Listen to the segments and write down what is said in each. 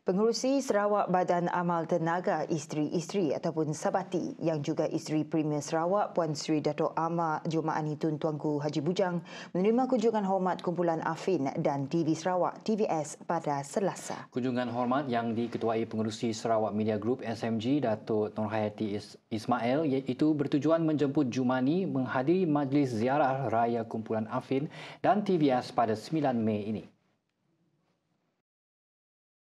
Pengurusi Sarawak Badan Amal Tenaga Isteri-Isteri ataupun Sabati yang juga isteri Premier Sarawak Puan Sri Dato' Amma Jumaani Tun Tuanku Haji Bujang menerima kunjungan hormat kumpulan AFIN dan TV Sarawak TVS pada Selasa. Kunjungan hormat yang diketuai Pengurusi Sarawak Media Group SMG Dato' Nur Hayati Ismail iaitu bertujuan menjemput Jumani menghadiri majlis ziarah raya kumpulan AFIN dan TVS pada 9 Mei ini.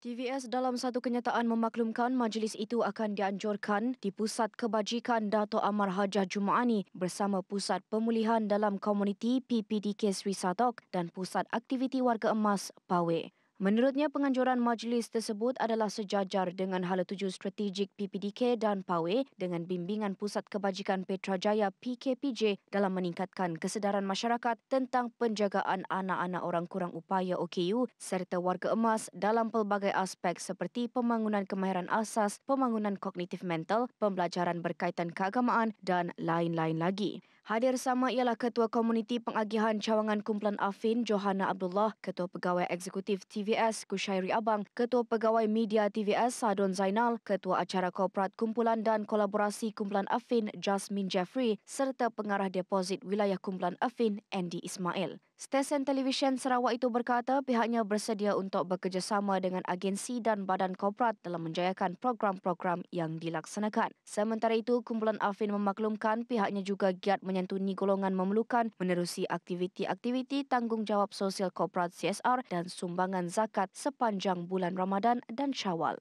TVS dalam satu kenyataan memaklumkan majlis itu akan dianjurkan di Pusat Kebajikan Dato' Amar Hajah Jumaani bersama Pusat Pemulihan dalam Komuniti PPDK Sri Satok dan Pusat Aktiviti Warga Emas Pawe. Menurutnya, penganjuran majlis tersebut adalah sejajar dengan hala tuju strategik PPDK dan PAWE dengan bimbingan Pusat Kebajikan Petrajaya PKPJ dalam meningkatkan kesedaran masyarakat tentang penjagaan anak-anak orang kurang upaya OKU serta warga emas dalam pelbagai aspek seperti pembangunan kemahiran asas, pembangunan kognitif mental, pembelajaran berkaitan keagamaan dan lain-lain lagi. Hadir sama ialah Ketua Komuniti Pengagihan Cawangan Kumpulan Afin Johanna Abdullah, Ketua Pegawai Eksekutif TVS Kushairi Abang, Ketua Pegawai Media TVS Sadon Zainal, Ketua Acara Korporat Kumpulan dan Kolaborasi Kumpulan Afin Jasmine Jeffrey serta Pengarah Deposit Wilayah Kumpulan Afin Andy Ismail. Stesen televisyen Sarawak itu berkata pihaknya bersedia untuk bekerjasama dengan agensi dan badan korporat dalam menjayakan program-program yang dilaksanakan. Sementara itu, kumpulan Afin memaklumkan pihaknya juga giat menyentuni golongan memerlukan menerusi aktiviti-aktiviti tanggungjawab sosial korporat CSR dan sumbangan zakat sepanjang bulan Ramadan dan Syawal.